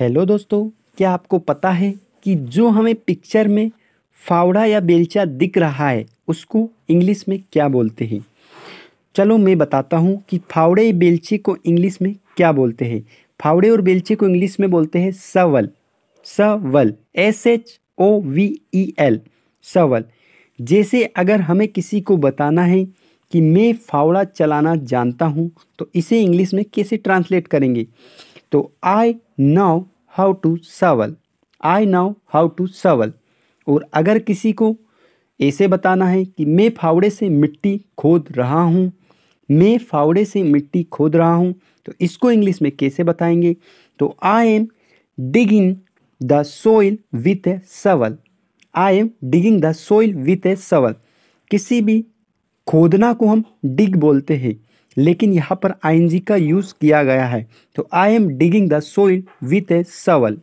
hello दोस्तों क्या आपको पता है कि जो हमें पिक्चर में फावड़ा या बेलचा दिख रहा है उसको इंग्लिश में क्या बोलते हैं चलो मैं बताता हूँ कि फावड़े या बेलचे को इंग्लिश में क्या बोलते हैं फावड़े और बेलचे को इंग्लिश में बोलते हैं shovel shovel S H O V E L shovel जैसे अगर हमें किसी को बताना है कि मैं फावड़ा चलाना जानता हूँ तो इसे इंग्लिश में कैसे ट्रांसलेट करेंगे तो I know how to shovel I know how to shovel और अगर किसी को ऐसे बताना है कि मैं फावड़े से मिट्टी खोद रहा हूँ मैं फावड़े से मिट्टी खोद रहा हूँ तो इसको इंग्लिश में कैसे बताएंगे तो I am digging the soil with a shovel I am digging the soil with a shovel किसी भी खोदना को हम डिग बोलते हैं लेकिन यहाँ पर आई का यूज़ किया गया है तो I am digging the soil with a सवल